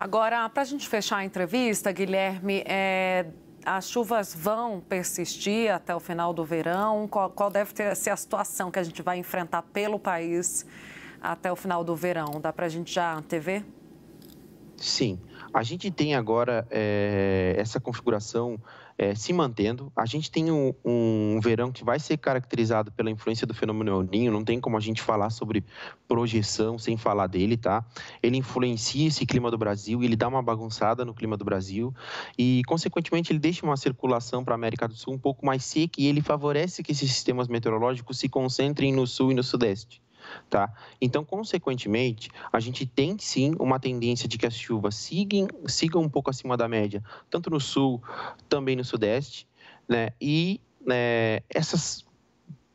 Agora, para a gente fechar a entrevista, Guilherme, é, as chuvas vão persistir até o final do verão? Qual, qual deve ter, ser a situação que a gente vai enfrentar pelo país até o final do verão? Dá para a gente já antever? Sim, a gente tem agora é, essa configuração é, se mantendo. A gente tem um, um, verão que vai ser caracterizado pela influência do fenômeno El Ninho, não tem como a gente falar sobre projeção sem falar dele, tá? Ele influencia esse clima do Brasil, ele dá uma bagunçada no clima do Brasil e, consequentemente, ele deixa uma circulação para a América do Sul um pouco mais seca e ele favorece que esses sistemas meteorológicos se concentrem no sul e no sudeste tá? Então, consequentemente, a gente tem sim uma tendência de que as chuvas sigam, sigam um pouco acima da média, tanto no sul, também no sudeste, né? E né, essas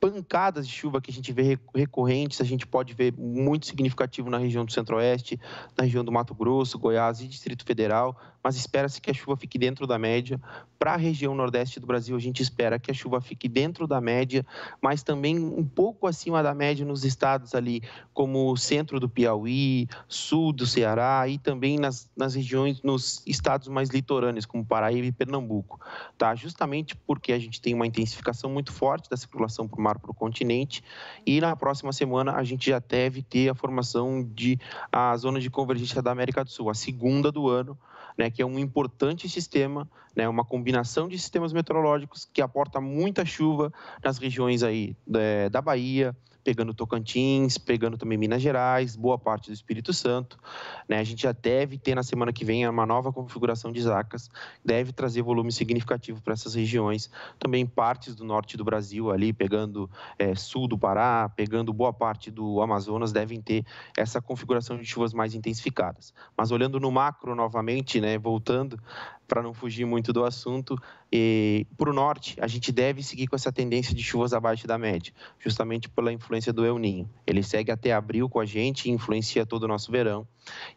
pancadas de chuva que a gente vê recorrentes, a gente pode ver muito significativo na região do Centro-Oeste, na região do Mato Grosso, Goiás e Distrito Federal, mas espera-se que a chuva fique dentro da média. Para a região Nordeste do Brasil, a gente espera que a chuva fique dentro da média, mas também um pouco acima da média nos estados ali, como o centro do Piauí, sul do Ceará e também nas, nas regiões, nos estados mais litorâneos, como Paraíba e Pernambuco, tá? Justamente porque a gente tem uma intensificação muito forte da circulação por mar para o continente. E na próxima semana a gente já deve ter a formação de a zona de convergência da América do Sul, a segunda do ano, né, que é um importante sistema, né, uma combinação de sistemas meteorológicos que aporta muita chuva nas regiões aí é, da Bahia, pegando Tocantins, pegando também Minas Gerais, boa parte do Espírito Santo. Né? A gente já deve ter na semana que vem uma nova configuração de zacas, deve trazer volume significativo para essas regiões. Também partes do norte do Brasil, ali pegando é, sul do Pará, pegando boa parte do Amazonas, devem ter essa configuração de chuvas mais intensificadas. Mas olhando no macro novamente, né, voltando para não fugir muito do assunto, para o norte a gente deve seguir com essa tendência de chuvas abaixo da média, justamente pela influência influência do El Ninho. Ele segue até abril com a gente e influencia todo o nosso verão.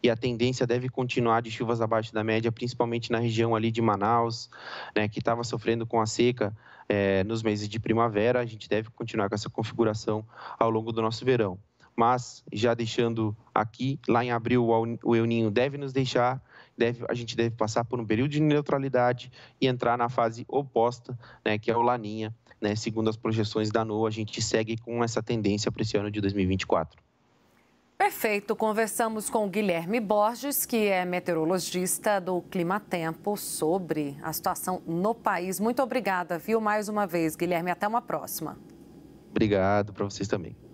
E a tendência deve continuar de chuvas abaixo da média, principalmente na região ali de Manaus, né, que estava sofrendo com a seca é, nos meses de primavera. A gente deve continuar com essa configuração ao longo do nosso verão. Mas, já deixando aqui, lá em abril o El Ninho deve nos deixar deve, a gente deve passar por um período de neutralidade e entrar na fase oposta, né, que é o Laninha. Né, segundo as projeções da NOAA, a gente segue com essa tendência para esse ano de 2024. Perfeito. Conversamos com Guilherme Borges, que é meteorologista do Climatempo, sobre a situação no país. Muito obrigada, viu? Mais uma vez, Guilherme. Até uma próxima. Obrigado para vocês também.